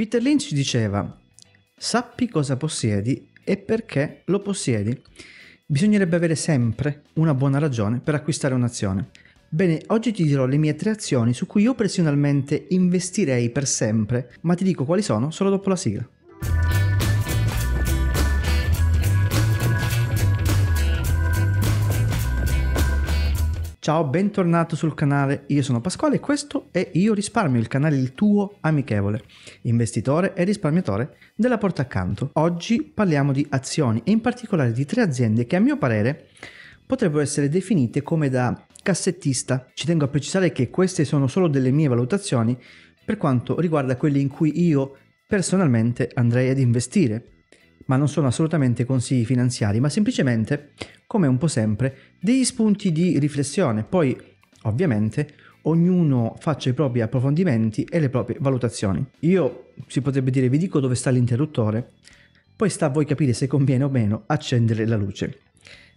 Peter Lynch diceva, sappi cosa possiedi e perché lo possiedi. Bisognerebbe avere sempre una buona ragione per acquistare un'azione. Bene, oggi ti dirò le mie tre azioni su cui io personalmente investirei per sempre, ma ti dico quali sono solo dopo la sigla. Ciao, bentornato sul canale, io sono Pasquale e questo è Io risparmio, il canale Il tuo amichevole, investitore e risparmiatore della porta accanto. Oggi parliamo di azioni e in particolare di tre aziende che a mio parere potrebbero essere definite come da cassettista. Ci tengo a precisare che queste sono solo delle mie valutazioni per quanto riguarda quelle in cui io personalmente andrei ad investire ma non sono assolutamente consigli finanziari, ma semplicemente, come un po' sempre, degli spunti di riflessione. Poi, ovviamente, ognuno faccia i propri approfondimenti e le proprie valutazioni. Io, si potrebbe dire, vi dico dove sta l'interruttore, poi sta a voi capire se conviene o meno accendere la luce.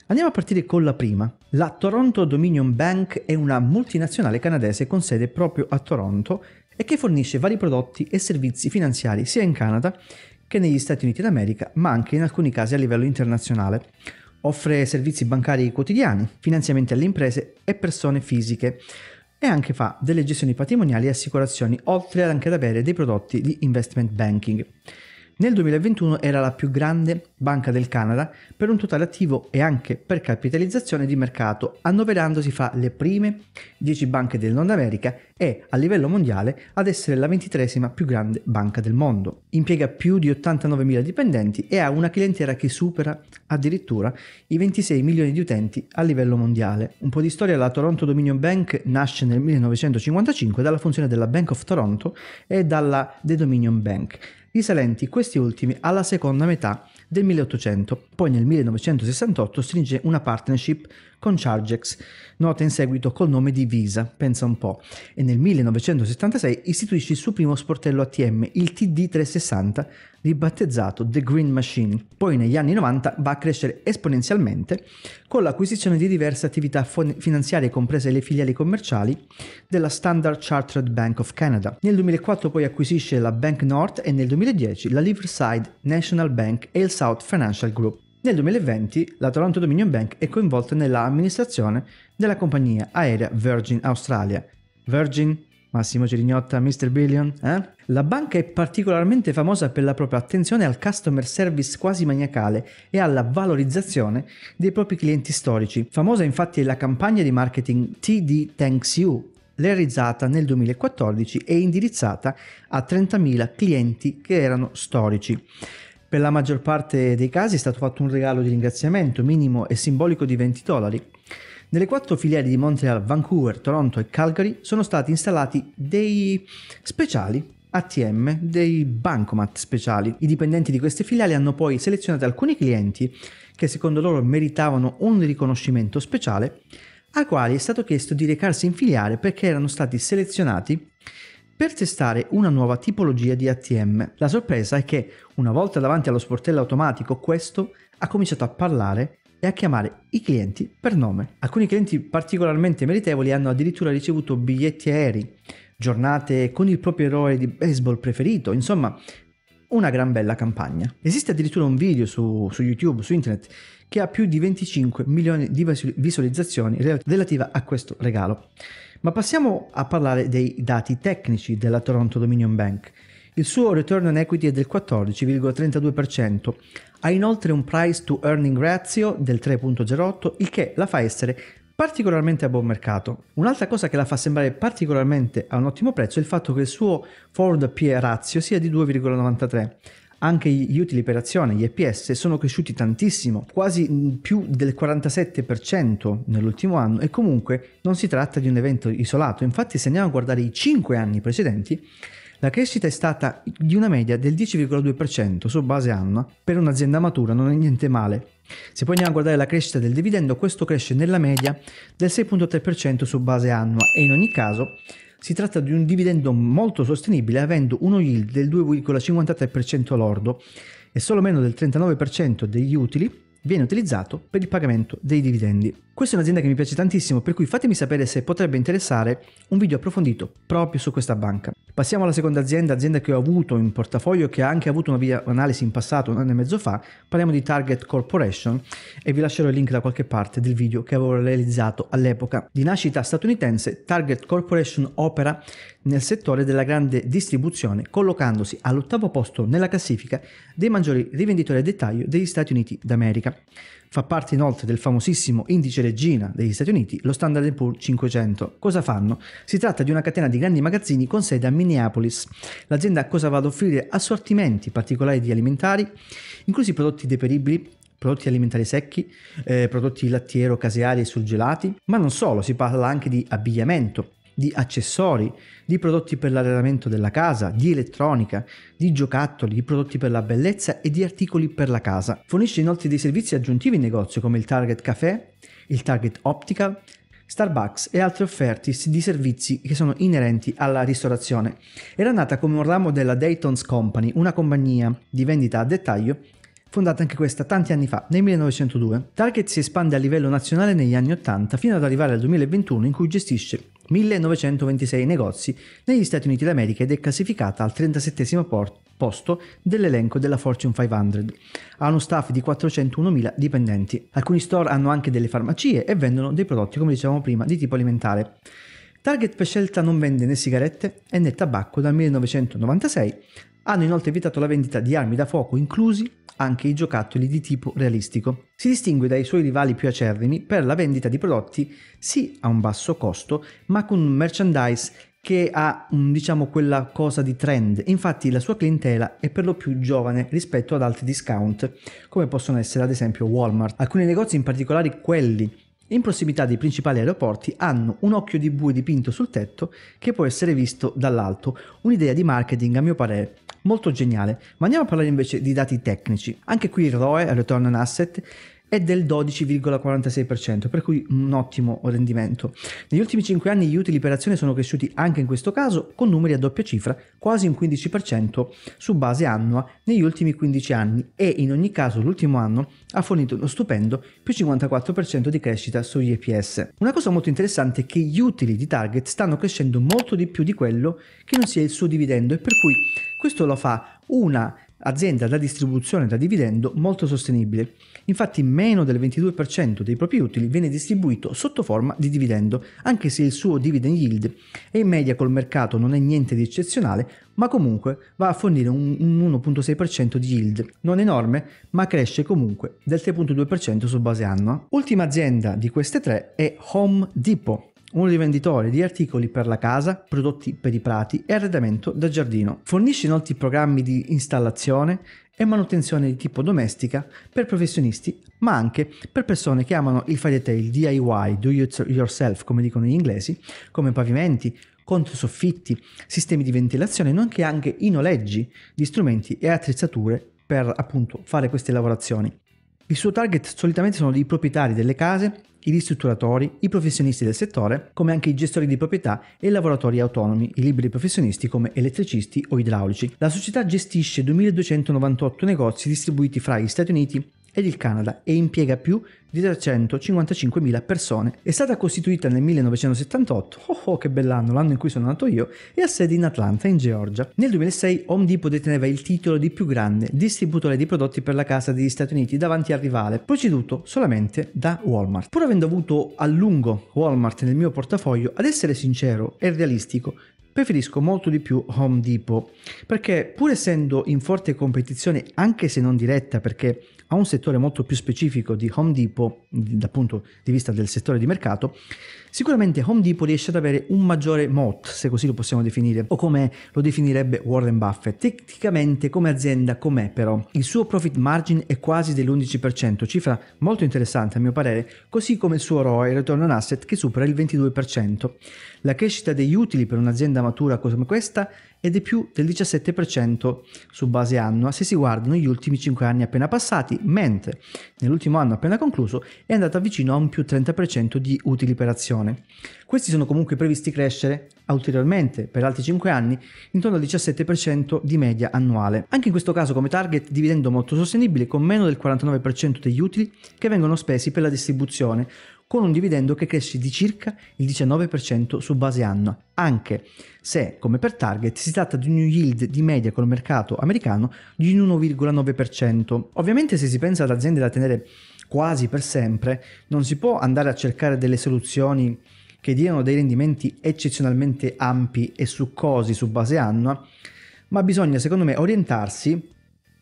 Andiamo a partire con la prima. La Toronto Dominion Bank è una multinazionale canadese con sede proprio a Toronto e che fornisce vari prodotti e servizi finanziari sia in Canada che negli Stati Uniti d'America, ma anche in alcuni casi a livello internazionale. Offre servizi bancari quotidiani, finanziamenti alle imprese e persone fisiche e anche fa delle gestioni patrimoniali e assicurazioni, oltre anche ad avere dei prodotti di investment banking. Nel 2021 era la più grande banca del Canada per un totale attivo e anche per capitalizzazione di mercato, annoverandosi fra le prime 10 banche del Nord America e a livello mondiale ad essere la ventitresima più grande banca del mondo. Impiega più di 89.000 dipendenti e ha una clientela che supera addirittura i 26 milioni di utenti a livello mondiale. Un po' di storia, la Toronto Dominion Bank nasce nel 1955 dalla funzione della Bank of Toronto e dalla The Dominion Bank risalenti questi ultimi alla seconda metà del 1800. Poi nel 1968 stringe una partnership con Chargex, nota in seguito col nome di Visa, pensa un po', e nel 1976 istituisce il suo primo sportello ATM, il TD360, ribattezzato The Green Machine. Poi negli anni 90 va a crescere esponenzialmente con l'acquisizione di diverse attività finanziarie, comprese le filiali commerciali della Standard Chartered Bank of Canada. Nel 2004 poi acquisisce la Bank North e nel 2010 la Riverside National Bank e il South Financial Group. Nel 2020 la Toronto Dominion Bank è coinvolta nella amministrazione della compagnia aerea Virgin Australia. Virgin, Massimo Cerignotta, Mr. Billion, eh? La banca è particolarmente famosa per la propria attenzione al customer service quasi maniacale e alla valorizzazione dei propri clienti storici. Famosa infatti è la campagna di marketing TD Thanks You, realizzata nel 2014 e indirizzata a 30.000 clienti che erano storici. Per la maggior parte dei casi è stato fatto un regalo di ringraziamento minimo e simbolico di 20 dollari. Nelle quattro filiali di Montreal, Vancouver, Toronto e Calgary sono stati installati dei speciali ATM, dei bancomat speciali. I dipendenti di queste filiali hanno poi selezionato alcuni clienti che secondo loro meritavano un riconoscimento speciale, a quali è stato chiesto di recarsi in filiale perché erano stati selezionati per testare una nuova tipologia di ATM. La sorpresa è che, una volta davanti allo sportello automatico, questo ha cominciato a parlare e a chiamare i clienti per nome. Alcuni clienti particolarmente meritevoli hanno addirittura ricevuto biglietti aerei, giornate con il proprio eroe di baseball preferito, insomma una gran bella campagna. Esiste addirittura un video su, su YouTube, su internet, che ha più di 25 milioni di visualizzazioni relative a questo regalo. Ma passiamo a parlare dei dati tecnici della Toronto Dominion Bank. Il suo return on equity è del 14,32%, ha inoltre un price to earning ratio del 3.08, il che la fa essere particolarmente a buon mercato. Un'altra cosa che la fa sembrare particolarmente a un ottimo prezzo è il fatto che il suo forward PE ratio sia di 2,93. Anche gli utili per azione, gli EPS, sono cresciuti tantissimo, quasi mm, più del 47% nell'ultimo anno e comunque non si tratta di un evento isolato. Infatti se andiamo a guardare i 5 anni precedenti, la crescita è stata di una media del 10,2% su base annua per un'azienda matura, non è niente male. Se poi andiamo a guardare la crescita del dividendo, questo cresce nella media del 6.3% su base annua e in ogni caso si tratta di un dividendo molto sostenibile avendo uno yield del 2,53% lordo e solo meno del 39% degli utili viene utilizzato per il pagamento dei dividendi. Questa è un'azienda che mi piace tantissimo, per cui fatemi sapere se potrebbe interessare un video approfondito proprio su questa banca. Passiamo alla seconda azienda, azienda che ho avuto in portafoglio e che ha anche avuto una via analisi in passato, un anno e mezzo fa. Parliamo di Target Corporation e vi lascerò il link da qualche parte del video che avevo realizzato all'epoca. Di nascita statunitense, Target Corporation opera nel settore della grande distribuzione, collocandosi all'ottavo posto nella classifica dei maggiori rivenditori a dettaglio degli Stati Uniti d'America. Fa parte inoltre del famosissimo indice regina degli Stati Uniti, lo Standard Poor's 500. Cosa fanno? Si tratta di una catena di grandi magazzini con sede a Minneapolis. L'azienda cosa va ad offrire? Assortimenti particolari di alimentari, inclusi prodotti deperibili, prodotti alimentari secchi, eh, prodotti lattiero, caseari e surgelati, ma non solo, si parla anche di abbigliamento, di accessori, di prodotti per l'arredamento della casa, di elettronica, di giocattoli, di prodotti per la bellezza e di articoli per la casa. Fornisce inoltre dei servizi aggiuntivi in negozio come il Target Café, il Target Optical, Starbucks e altre offerte di servizi che sono inerenti alla ristorazione. Era nata come un ramo della Dayton's Company, una compagnia di vendita a dettaglio fondata anche questa tanti anni fa, nel 1902. Target si espande a livello nazionale negli anni 80 fino ad arrivare al 2021 in cui gestisce 1926 negozi negli Stati Uniti d'America ed è classificata al 37 posto dell'elenco della Fortune 500. Ha uno staff di 401.000 dipendenti. Alcuni store hanno anche delle farmacie e vendono dei prodotti, come dicevamo prima, di tipo alimentare. Target per scelta non vende né sigarette né tabacco dal 1996, hanno inoltre evitato la vendita di armi da fuoco, inclusi anche i giocattoli di tipo realistico. Si distingue dai suoi rivali più acerrimi per la vendita di prodotti sì a un basso costo, ma con un merchandise che ha diciamo quella cosa di trend. Infatti la sua clientela è per lo più giovane rispetto ad altri discount, come possono essere ad esempio Walmart. Alcuni negozi, in particolare quelli in prossimità dei principali aeroporti hanno un occhio di bue dipinto sul tetto che può essere visto dall'alto, un'idea di marketing a mio parere molto geniale. Ma andiamo a parlare invece di dati tecnici. Anche qui il ROE, Return on Asset, è del 12,46%, per cui un ottimo rendimento. Negli ultimi 5 anni gli utili per azione sono cresciuti anche in questo caso con numeri a doppia cifra, quasi un 15% su base annua negli ultimi 15 anni e in ogni caso l'ultimo anno ha fornito uno stupendo più 54% di crescita sugli EPS. Una cosa molto interessante è che gli utili di Target stanno crescendo molto di più di quello che non sia il suo dividendo e per cui questo lo fa una azienda da distribuzione da dividendo molto sostenibile. Infatti meno del 22% dei propri utili viene distribuito sotto forma di dividendo, anche se il suo dividend yield è in media col mercato non è niente di eccezionale, ma comunque va a fornire un 1.6% di yield, non enorme, ma cresce comunque del 3.2% su base annua. Ultima azienda di queste tre è Home Depot un rivenditore di articoli per la casa, prodotti per i prati e arredamento da giardino. Fornisce inoltre programmi di installazione e manutenzione di tipo domestica per professionisti, ma anche per persone che amano il file detail DIY, do it yourself come dicono gli inglesi, come pavimenti, controsoffitti, sistemi di ventilazione, nonché anche i noleggi di strumenti e attrezzature per appunto fare queste lavorazioni. Il suo target solitamente sono i proprietari delle case i ristrutturatori, i professionisti del settore, come anche i gestori di proprietà e i lavoratori autonomi, i liberi professionisti come elettricisti o idraulici. La società gestisce 2298 negozi distribuiti fra gli Stati Uniti ed il Canada e impiega più di 355.000 persone. È stata costituita nel 1978, oh, oh che bell'anno, l'anno in cui sono nato io, e ha sede in Atlanta, in Georgia. Nel 2006 Home Depot deteneva il titolo di più grande distributore di prodotti per la casa degli Stati Uniti davanti al rivale, preceduto solamente da Walmart. Pur avendo avuto a lungo Walmart nel mio portafoglio, ad essere sincero e realistico, preferisco molto di più Home Depot perché pur essendo in forte competizione anche se non diretta perché a un settore molto più specifico di Home Depot, dal punto di vista del settore di mercato, sicuramente Home Depot riesce ad avere un maggiore moat, se così lo possiamo definire, o come lo definirebbe Warren Buffett. Tecnicamente come azienda com'è però? Il suo profit margin è quasi dell'11%, cifra molto interessante a mio parere, così come il suo ROE, il return on asset, che supera il 22%. La crescita degli utili per un'azienda matura come questa ed è più del 17% su base annua se si guardano gli ultimi 5 anni appena passati, mentre nell'ultimo anno appena concluso è andata vicino a un più 30% di utili per azione. Questi sono comunque previsti crescere ulteriormente per altri 5 anni intorno al 17% di media annuale. Anche in questo caso come target dividendo molto sostenibile con meno del 49% degli utili che vengono spesi per la distribuzione, con un dividendo che cresce di circa il 19% su base annua, anche se, come per target, si tratta di un yield di media col mercato americano di un 1,9%. Ovviamente se si pensa ad aziende da tenere quasi per sempre, non si può andare a cercare delle soluzioni che diano dei rendimenti eccezionalmente ampi e succosi su base annua, ma bisogna secondo me orientarsi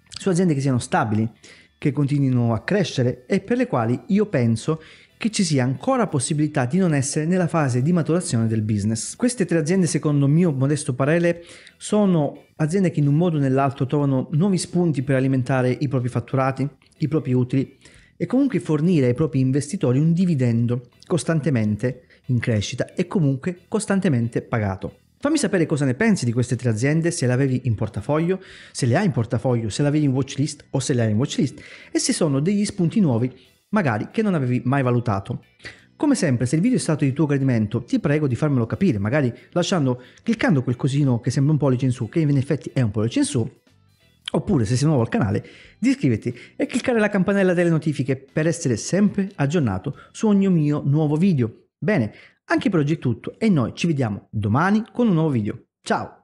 su aziende che siano stabili, che continuino a crescere e per le quali io penso che ci sia ancora possibilità di non essere nella fase di maturazione del business. Queste tre aziende, secondo mio modesto parere, sono aziende che in un modo o nell'altro trovano nuovi spunti per alimentare i propri fatturati, i propri utili e comunque fornire ai propri investitori un dividendo costantemente in crescita e comunque costantemente pagato. Fammi sapere cosa ne pensi di queste tre aziende, se le avevi in portafoglio, se le hai in portafoglio, se le avevi in watchlist o se le hai in watchlist e se sono degli spunti nuovi magari che non avevi mai valutato. Come sempre, se il video è stato di tuo gradimento, ti prego di farmelo capire, magari lasciando, cliccando quel cosino che sembra un pollice in su, che in effetti è un pollice in su, Oppure, se sei nuovo al canale, di iscriverti e cliccare la campanella delle notifiche per essere sempre aggiornato su ogni mio nuovo video. Bene, anche per oggi è tutto e noi ci vediamo domani con un nuovo video. Ciao!